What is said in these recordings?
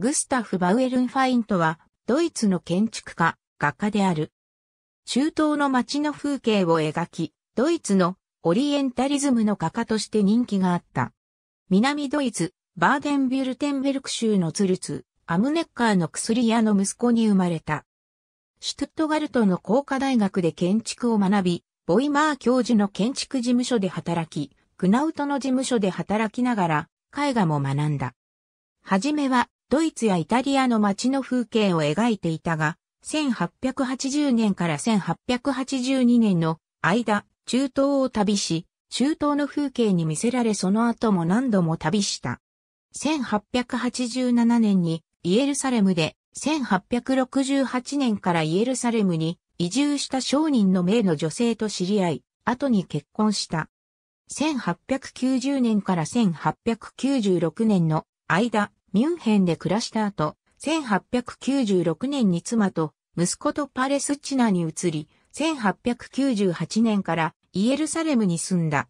グスタフ・バウエルンファイントは、ドイツの建築家、画家である。中東の街の風景を描き、ドイツのオリエンタリズムの画家として人気があった。南ドイツ、バーデンビュルテンベルク州のツルツ、アムネッカーの薬屋の息子に生まれた。シュトットガルトの工科大学で建築を学び、ボイマー教授の建築事務所で働き、クナウトの事務所で働きながら、絵画も学んだ。はじめはドイツやイタリアの街の風景を描いていたが、1880年から1882年の間、中東を旅し、中東の風景に見せられその後も何度も旅した。1887年にイエルサレムで、1868年からイエルサレムに移住した商人の名の女性と知り合い、後に結婚した。1890年から1896年の間、ミュンヘンで暮らした後、1896年に妻と息子とパレスチナに移り、1898年からイエルサレムに住んだ。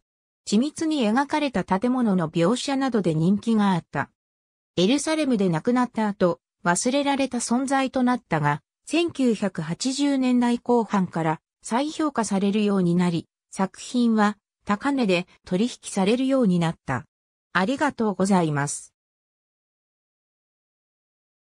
緻密に描かれた建物の描写などで人気があった。エルサレムで亡くなった後、忘れられた存在となったが、1980年代後半から再評価されるようになり、作品は高値で取引されるようになった。ありがとうございます。